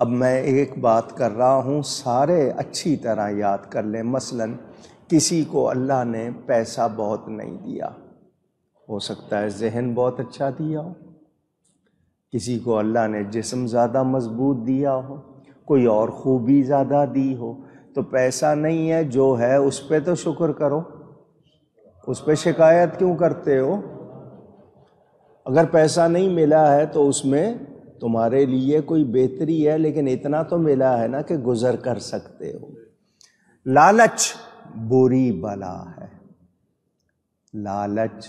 अब मैं एक बात कर रहा हूँ सारे अच्छी तरह याद कर लें मसलन किसी को अल्लाह ने पैसा बहुत नहीं दिया हो सकता है जहन बहुत अच्छा दिया हो किसी को अल्लाह ने जिसम ज़्यादा मजबूत दिया हो कोई और ख़ूबी ज़्यादा दी हो तो पैसा नहीं है जो है उस पर तो शुक्र करो उस पर शिकायत क्यों करते हो अगर पैसा नहीं मिला है तो उसमें तुम्हारे लिए कोई बेहतरी है लेकिन इतना तो मिला है ना कि गुजर कर सकते हो लालच बुरी बला है लालच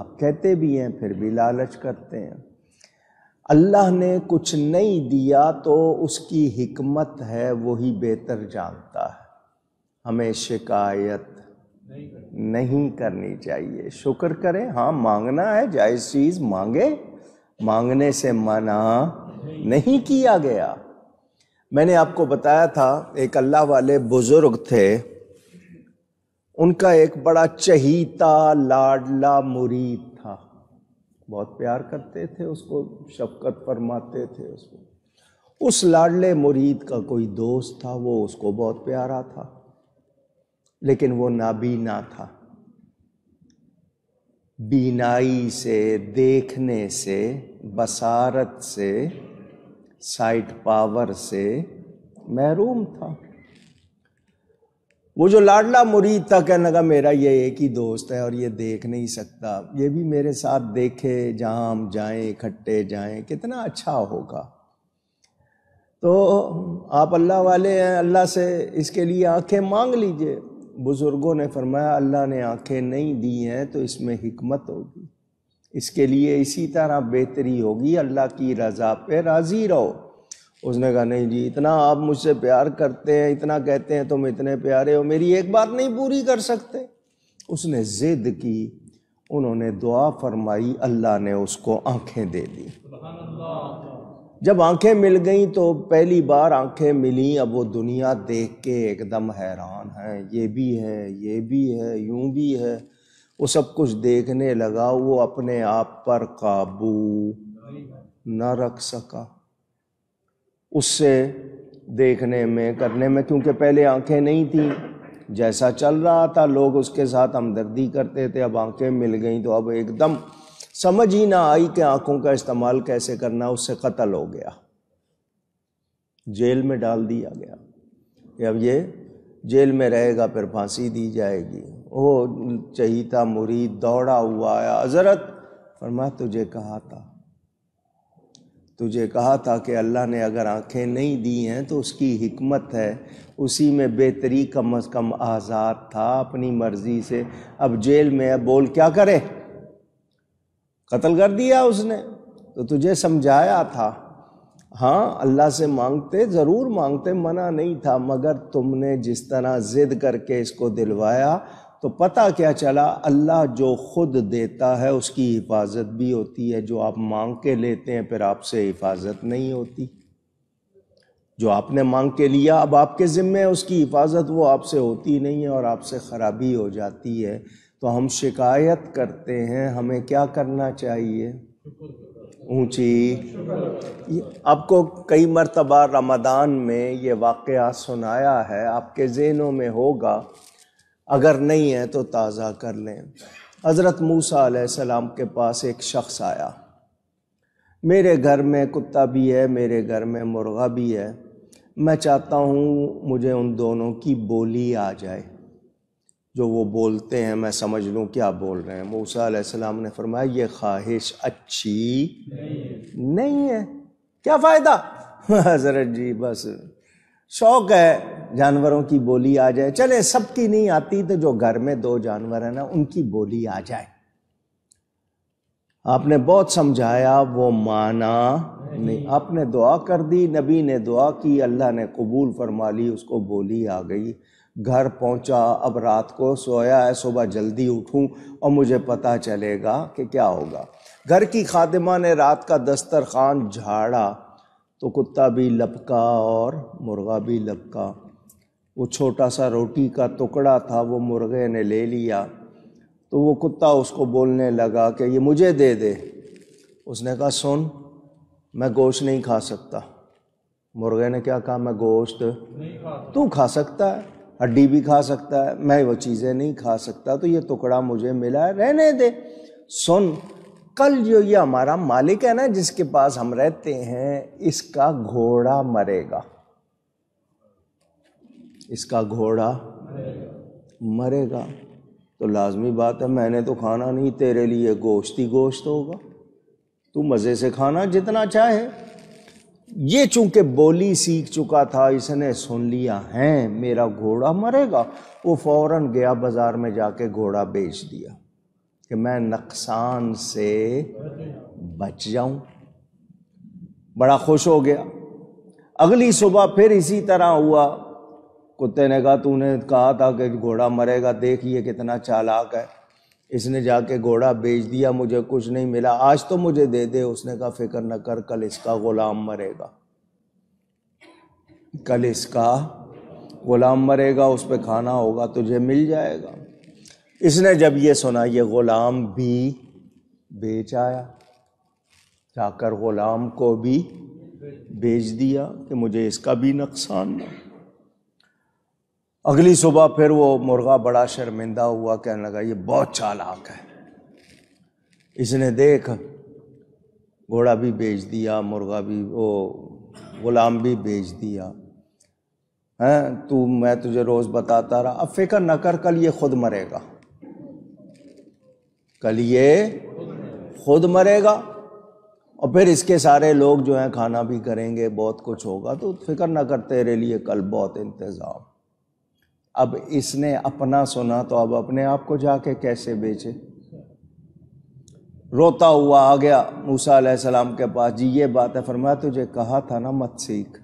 आप कहते भी हैं फिर भी लालच करते हैं अल्लाह ने कुछ नहीं दिया तो उसकी हिकमत है वही बेहतर जानता है हमें शिकायत नहीं करनी चाहिए शुक्र करें हाँ मांगना है जायज़ चीज़ मांगे मांगने से मना नहीं किया गया मैंने आपको बताया था एक अल्लाह वाले बुजुर्ग थे उनका एक बड़ा चहीता लाडला मुरीद था बहुत प्यार करते थे उसको शफकत फरमाते थे उसको उस लाडले मुरीद का कोई दोस्त था वो उसको बहुत प्यारा था लेकिन वो नाबीना था बीनाई से देखने से बसारत से साइट पावर से महरूम था वो जो लाडला मुरीद था कहने का मेरा ये एक ही दोस्त है और ये देख नहीं सकता ये भी मेरे साथ देखे जहाँ हम जाएं इकट्ठे जाए कितना अच्छा होगा तो आप अल्लाह वाले हैं अल्लाह से इसके लिए आंखें मांग लीजिए बुज़ुर्गों ने फरमाया अल्लाह ने आंखें नहीं दी हैं तो इसमें हिकमत होगी इसके लिए इसी तरह बेहतरी होगी अल्लाह की रज़ा पे राज़ी रहो उसने कहा नहीं जी इतना आप मुझसे प्यार करते हैं इतना कहते हैं तुम तो इतने प्यारे हो मेरी एक बात नहीं पूरी कर सकते उसने ज़िद की उन्होंने दुआ फरमाई अल्लाह ने उसको आँखें दे दी जब आंखें मिल गईं तो पहली बार आंखें मिली अब वो दुनिया देख के एकदम हैरान है ये भी है ये भी है यूं भी है वो सब कुछ देखने लगा वो अपने आप पर काबू न रख सका उससे देखने में करने में क्योंकि पहले आंखें नहीं थी जैसा चल रहा था लोग उसके साथ हमदर्दी करते थे अब आंखें मिल गई तो अब एकदम समझ ही ना आई कि आंखों का इस्तेमाल कैसे करना उससे कत्ल हो गया जेल में डाल दिया गया कि अब ये जेल में रहेगा फिर फांसी दी जाएगी ओ चहीता मुरीद दौड़ा हुआ आया हजरत पर मैं तुझे कहा था तुझे कहा था कि अल्लाह ने अगर आंखें नहीं दी हैं तो उसकी हिकमत है उसी में बेहतरी कम अज़ कम आज़ाद था अपनी मर्ज़ी से अब जेल में अब बोल क्या करे कत्ल कर दिया उसने तो तुझे समझाया था हाँ अल्लाह से मांगते ज़रूर मांगते मना नहीं था मगर तुमने जिस तरह ज़िद करके इसको दिलवाया तो पता क्या चला अल्लाह जो खुद देता है उसकी हिफाजत भी होती है जो आप मांग के लेते हैं फिर आपसे हिफाजत नहीं होती जो आपने मांग के लिया अब आपके ज़िम्मे उसकी हिफाजत वो आपसे होती नहीं है और आपसे ख़राबी हो जाती है तो हम शिकायत करते हैं हमें क्या करना चाहिए ऊंची आपको कई मरतबा रमदान में ये वाक़ सुनाया है आपके जेनों में होगा अगर नहीं है तो ताज़ा कर लें हज़रत मूसा सलाम के पास एक शख्स आया मेरे घर में कुत्ता भी है मेरे घर में मुर्गा भी है मैं चाहता हूँ मुझे उन दोनों की बोली आ जाए जो वो बोलते हैं मैं समझ लूँ क्या बोल रहे हैं मूसा अलैहिस्सलाम ने फरमाया ये ख्वाहिश अच्छी नहीं है, नहीं है। क्या फ़ायदा हजरत जी बस शौक है जानवरों की बोली आ जाए चले सबकी नहीं आती तो जो घर में दो जानवर है ना उनकी बोली आ जाए आपने बहुत समझाया वो माना नहीं।, नहीं आपने दुआ कर दी नबी ने दुआ की अल्लाह ने कबूल फरमा ली उसको बोली आ गई घर पहुंचा अब रात को सोया है सुबह जल्दी उठूं और मुझे पता चलेगा कि क्या होगा घर की खादिमा ने रात का दस्तरखान झाड़ा तो कुत्ता भी लपका और मुर्गा भी लपका वो छोटा सा रोटी का टुकड़ा था वो मुर्गे ने ले लिया तो वो कुत्ता उसको बोलने लगा कि ये मुझे दे दे उसने कहा सुन मैं गोश्त नहीं खा सकता मुर्गे ने क्या कहा मैं गोश्त तू खा सकता है हड्डी भी खा सकता है मैं वो चीज़ें नहीं खा सकता तो ये टुकड़ा मुझे मिला है रहने दे सुन कल जो ये हमारा मालिक है ना जिसके पास हम रहते हैं इसका घोड़ा मरेगा इसका घोड़ा मरेगा तो लाजमी बात है मैंने तो खाना नहीं तेरे लिए गोश्त ही गोश्त होगा तू मज़े से खाना जितना चाहे ये चूंकि बोली सीख चुका था इसने सुन लिया है मेरा घोड़ा मरेगा वो फौरन गया बाजार में जाके घोड़ा बेच दिया कि मैं नुकसान से बच जाऊं बड़ा खुश हो गया अगली सुबह फिर इसी तरह हुआ कुत्ते ने कहा तूने कहा था कि घोड़ा मरेगा देखिए कितना चालाक है इसने जाके घोड़ा बेच दिया मुझे कुछ नहीं मिला आज तो मुझे दे दे उसने कहा फिक्र न कर कल इसका गुलाम मरेगा कल इसका गुलाम मरेगा उस पर खाना होगा तुझे मिल जाएगा इसने जब ये सुना ये गुलाम भी बेच आया जाकर गुलाम को भी बेच दिया कि मुझे इसका भी नुकसान ना अगली सुबह फिर वो मुर्गा बड़ा शर्मिंदा हुआ कहने लगा ये बहुत चालाक है इसने देख घोड़ा भी बेच दिया मुर्गा भी वो गुलाम भी बेच दिया हैं तू मैं तुझे रोज़ बताता रहा अब फिक्र न कर कल ये खुद मरेगा कल ये खुद मरेगा और फिर इसके सारे लोग जो हैं खाना भी करेंगे बहुत कुछ होगा तो फिक्र न कर तेरे लिए कल बहुत इंतज़ाम अब इसने अपना सुना तो अब अपने आप को जाके कैसे बेचे रोता हुआ आ गया मूसा सलाम के पास जी ये बात है फरमाया तुझे कहा था ना मत सीख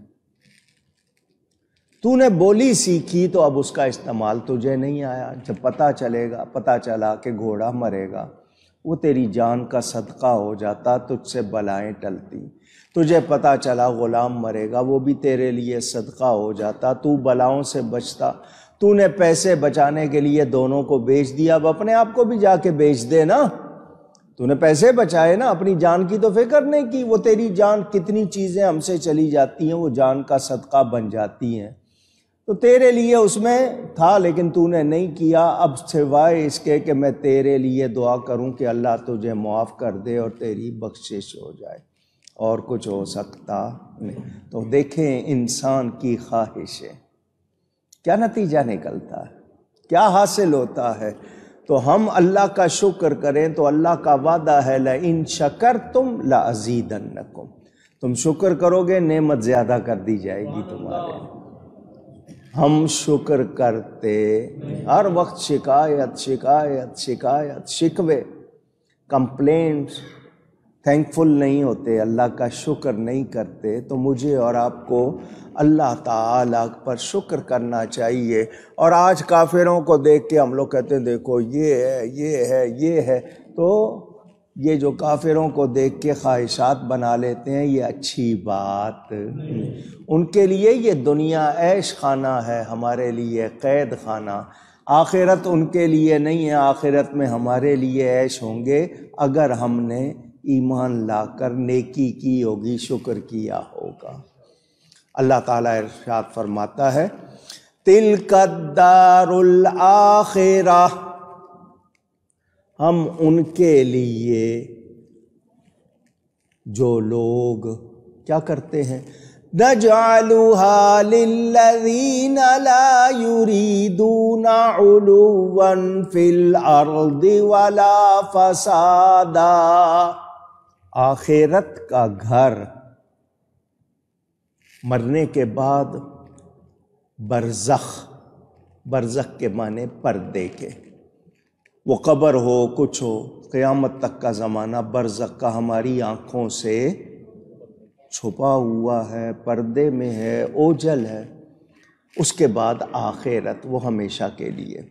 तूने बोली सीखी तो अब उसका इस्तेमाल तुझे नहीं आया जब पता चलेगा पता चला कि घोड़ा मरेगा वो तेरी जान का सदका हो जाता तुझसे बलाएं टलती तुझे पता चला ग़ुलाम मरेगा वो भी तेरे लिए सदका हो जाता तू बलाओं से बचता तूने पैसे बचाने के लिए दोनों को बेच दिया अब अपने आप को भी जाके बेच दे ना तूने पैसे बचाए ना अपनी जान की तो फिक्र नहीं की वो तेरी जान कितनी चीज़ें हमसे चली जाती हैं वो जान का सदका बन जाती हैं तो तेरे लिए उसमें था लेकिन तूने नहीं किया अब सिवाय इसके कि मैं तेरे लिए दुआ करूं कि अल्लाह तुझे माफ़ कर दे और तेरी बख्शिश हो जाए और कुछ हो सकता नहीं तो देखें इंसान की ख्वाहिशें क्या नतीजा निकलता है क्या हासिल होता है तो हम अल्लाह का शुक्र करें तो अल्लाह का वादा है ल इन शकर तुम ला अजीदन्नकुम तुम शुक्र करोगे नेमत ज़्यादा कर दी जाएगी तुम्हारे हम शुक्र करते हर वक्त शिकायत शिकायत शिकायत शिकवे कंप्लेंट्स थैंकफुल नहीं होते अल्लाह का शुक्र नहीं करते तो मुझे और आपको अल्लाह ताला पर शुक्र करना चाहिए और आज काफिरों को देख के हम लोग कहते हैं देखो ये है ये है ये है तो ये जो काफिरों को देख के ख्वाहिशात बना लेते हैं ये अच्छी बात उनके लिए ये दुनिया ऐश खाना है हमारे लिए कैद खाना आखिरत उनके लिए नहीं है आखिरत में हमारे लिए ऐश होंगे अगर हमने ईमान लाकर नेकी की होगी शुक्र किया होगा अल्लाह ताला इरशाद फरमाता है तिलकदारुल आखिरा हम उनके लिए जो लोग क्या करते हैं नजालुहालीन युरीदूना उलुवन फिल वाला फसादा आखिरत का घर मरने के बाद बरज़ख बरज़ख के माने पर्दे के वो कबर हो कुछ हो क़यामत तक का ज़माना बरज़ख का हमारी आँखों से छुपा हुआ है पर्दे में है ओझल है उसके बाद आखिरत वो हमेशा के लिए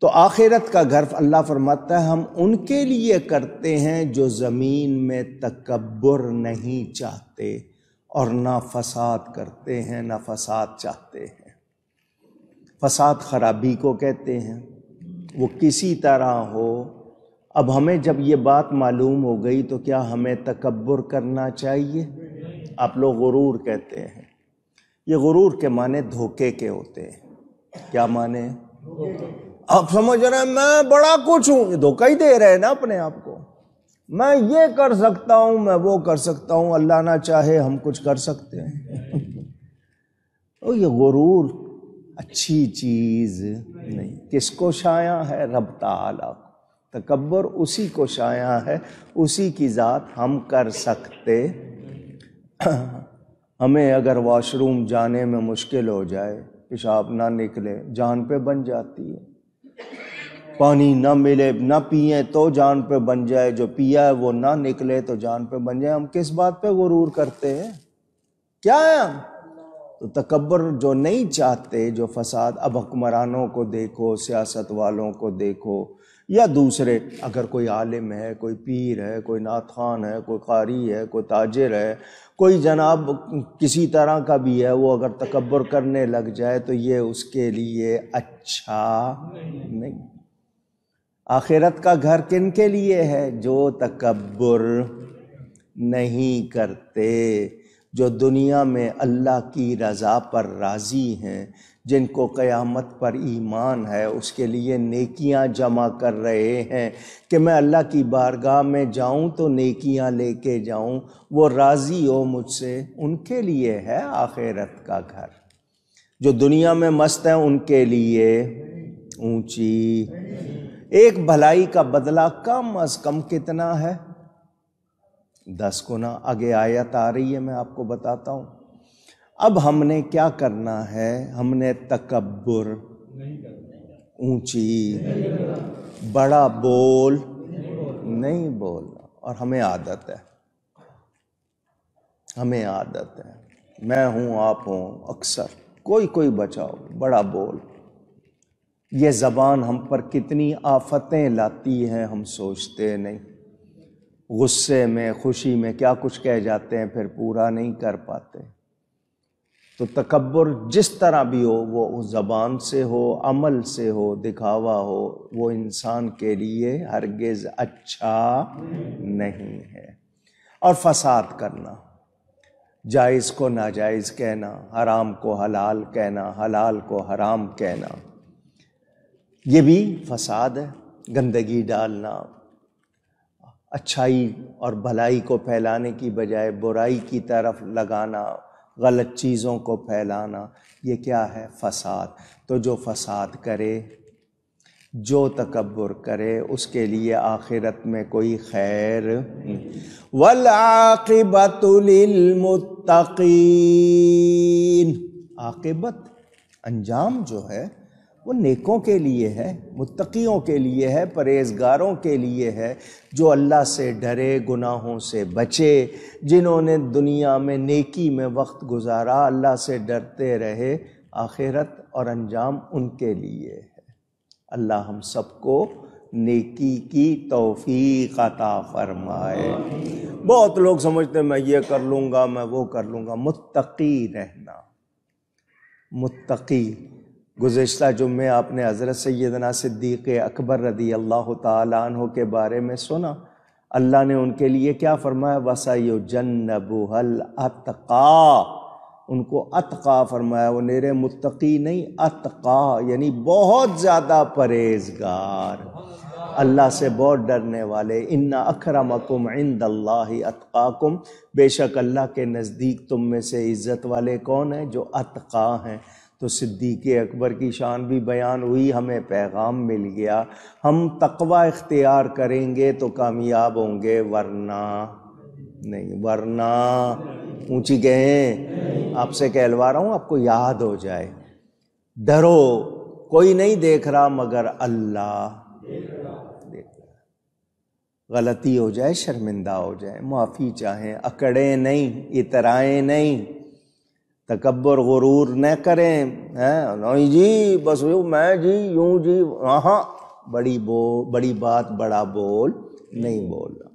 तो आखिरत का घर अल्लाह फरमाता है हम उनके लिए करते हैं जो ज़मीन में तकबर नहीं चाहते और ना फसाद करते हैं ना फसाद चाहते हैं फसाद खराबी को कहते हैं वो किसी तरह हो अब हमें जब ये बात मालूम हो गई तो क्या हमें तकबर करना चाहिए आप लोग गुरूर कहते हैं ये गुरूर के माने धोखे के होते हैं क्या माने आप समझ रहे हैं मैं बड़ा कुछ हूं ये धोखा ही दे रहे हैं ना अपने आप को मैं ये कर सकता हूं मैं वो कर सकता हूं अल्लाह ना चाहे हम कुछ कर सकते हैं ओ ये गुरूर अच्छी चीज नहीं किसको शाया है रब ताला तकबर उसी को शाया है उसी की ज़ात हम कर सकते हमें अगर वॉशरूम जाने में मुश्किल हो जाए पेशाब ना निकले जान पे बन जाती है पानी ना मिले ना पिए तो जान पे बन जाए जो पिया है वो ना निकले तो जान पे बन जाए हम किस बात पे गुरूर करते हैं क्या है हम तो तकबर जो नहीं चाहते जो फसाद अब हुक्मरानों को देखो सियासत वालों को देखो या दूसरे अगर कोई आलिम है कोई पीर है कोई नाथान है कोई कारी है कोई ताजर है कोई जनाब किसी तरह का भी है वो अगर तकबर करने लग जाए तो ये उसके लिए अच्छा नहीं आखिरत का घर किन के लिए है जो तकबर नहीं करते जो दुनिया में अल्लाह की रज़ा पर राज़ी हैं जिनको क़यामत पर ईमान है उसके लिए नेकियां जमा कर रहे हैं कि मैं अल्लाह की बारगाह में जाऊं तो नेकियां लेके जाऊं वो राज़ी हो मुझसे उनके लिए है आखिरत का घर जो दुनिया में मस्त हैं उनके लिए ऊंची एक भलाई का बदला कम अज कम कितना है दस गुना आगे आयत आ रही है मैं आपको बताता हूँ अब हमने क्या करना है हमने तकबर ऊंची बड़ा बोल नहीं बोलना और हमें आदत है हमें आदत है मैं हूँ आप हूं अक्सर कोई कोई बचाओ बड़ा बोल ये ज़बान हम पर कितनी आफतें लाती हैं हम सोचते नहीं गुस्से में खुशी में क्या कुछ कह जाते हैं फिर पूरा नहीं कर पाते तो तकबर जिस तरह भी हो वो उस ज़बान से हो अमल से हो दिखावा हो वो इंसान के लिए हरगिज़ अच्छा नहीं है और फसाद करना जायज़ को नाजायज़ कहना हराम को हलाल कहना हलाल को हराम कहना ये भी फसाद है गंदगी डालना अच्छाई और भलाई को फैलाने की बजाय बुराई की तरफ लगाना गलत चीज़ों को फैलाना ये क्या है फसाद तो जो फसाद करे जो तकबर करे उसके लिए आखिरत में कोई खैर वलाकिबतुलमतकीन आकिबत अंजाम जो है वो नेकों के लिए है मुत्तकियों के लिए है परहेजगारों के लिए है जो अल्लाह से डरे गुनाहों से बचे जिन्होंने दुनिया में नेकी में वक्त गुजारा अल्लाह से डरते रहे आखिरत और अंजाम उनके लिए है अल्लाह हम सबको नेकी की तोफ़ी अता फरमाए बहुत लोग समझते मैं ये कर लूँगा मैं वो कर लूँगा मुत्तकी रहना मुत्तकी गुज्त जुम्मे आपने हज़रत सैदना सिद्दीक़ अकबर रदी अल्लाह तहों के बारे में सुना अल्लाह ने उनके लिए क्या फरमाया वसायो जन्नबुहल अतका उनको अतका फरमाया वो निरे मुतकी नहीं अतका यानी बहुत ज़्यादा परहेजगार अल्लाह से बहुत डरने वाले इन्ना अकरमकुम इंद अल्लाह अतकाकुम बेशक अल्लाह के नज़दीक तुम में से इज़्ज़त वाले कौन हैं जो अतका हैं तो सिद्दीक अकबर की शान भी बयान हुई हमें पैगाम मिल गया हम तकवा इख्तियार करेंगे तो कामयाब होंगे वरना नहीं वरना ऊंची गए आपसे कहलवा रहा हूँ आपको याद हो जाए डरो कोई नहीं देख रहा मगर अल्लाह देख रहा गलती हो जाए शर्मिंदा हो जाए माफ़ी चाहें अकड़े नहीं इतराएं नहीं तकबर गुरूर न करें हैं नहीं जी बस यू मैं जी यूँ जी हाँ, हाँ बड़ी बो बड़ी बात बड़ा बोल नहीं रहा